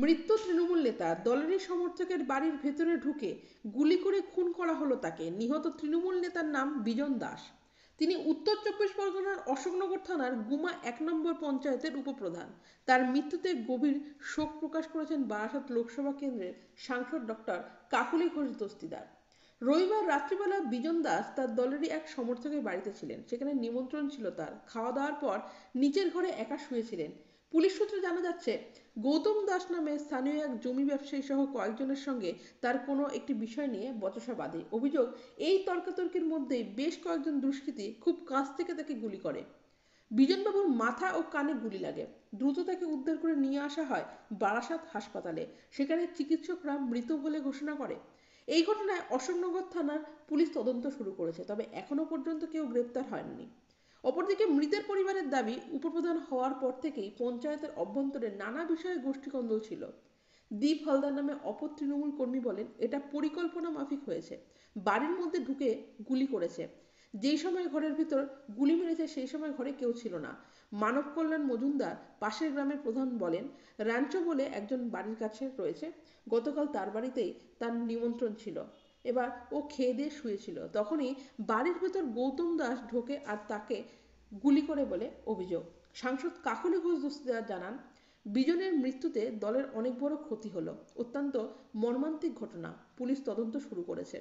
মৃত তৃণমূল নেতা দলেরই সমর্থকের বাড়ির ভেতরে ঢুকে গুলি করে খুন করা হলো তাকে নিহত তৃণমূল নেতার নাম বিজন দাস তিনি উত্তর চব্বিশ পরগনার অশোকনগর থানার গুমা এক নম্বর পঞ্চায়েতের উপপ্রধান তার মৃত্যুতে গভীর শোক প্রকাশ করেছেন বারাসাত লোকসভা কেন্দ্রের সাংসদ ডক্টর কাকুলি ঘোষ দস্তিদার রবিবার রাত্রিবেলা বিজন দাস তার দলেরই এক সমর্থকের বাড়িতে ছিলেন সেখানে নিমন্ত্রণ ছিল তার খাওয়া দাওয়ার পর নিচের ঘরে একা শুয়েছিলেন পুলিশ সূত্রে জানা যাচ্ছে গৌতম দাস নামে স্থানীয় এক জমি ব্যবসায়ী সহ কয়েকজনের সঙ্গে তার কোনো একটি বিষয় নিয়ে বচসা বাঁধে অভিযোগ এই তর্কাতর্কির মধ্যে বেশ কয়েকজন দুষ্কৃতী খুব কাছ থেকে তাকে গুলি করে বিজনবাবুর মাথা ও কানে গুলি লাগে দ্রুত তাকে উদ্ধার করে নিয়ে আসা হয় বারাসাত হাসপাতালে সেখানে চিকিৎসকরা মৃত বলে ঘোষণা করে এই ঘটনায় অশোকনগর থানার পুলিশ তদন্ত শুরু করেছে তবে এখনো পর্যন্ত কেউ গ্রেপ্তার হয়নি অপরদিকে মৃতের পরিবারের দাবি উপপ্রধান হওয়ার পর থেকেই পঞ্চায়েতের অভ্যন্তরে নানা বিষয়ে গোষ্ঠীকন্দল ছিল দীপ হালদার নামে অপর তৃণমূল কর্মী বলেন এটা পরিকল্পনা মাফিক হয়েছে বাড়ির মধ্যে ঢুকে গুলি করেছে যেই সময় ঘরের ভিতর গুলি মেরেছে সেই সময় ঘরে কেউ ছিল না মানব কল্যাণ মজুমদার পাশের গ্রামের প্রধান বলেন রাঞ্চো বলে একজন বাড়ির কাছে রয়েছে গতকাল তার বাড়িতেই তার নিমন্ত্রণ ছিল এবার ও খেয়ে দিয়ে শুয়েছিল তখনই বাড়ির ভেতর গৌতম দাস ঢোকে আর তাকে গুলি করে বলে অভিযোগ সাংসদ কাকলি ঘোষ দস্তিদার জানান বিজনের মৃত্যুতে দলের অনেক বড় ক্ষতি হলো অত্যন্ত মর্মান্তিক ঘটনা পুলিশ তদন্ত শুরু করেছে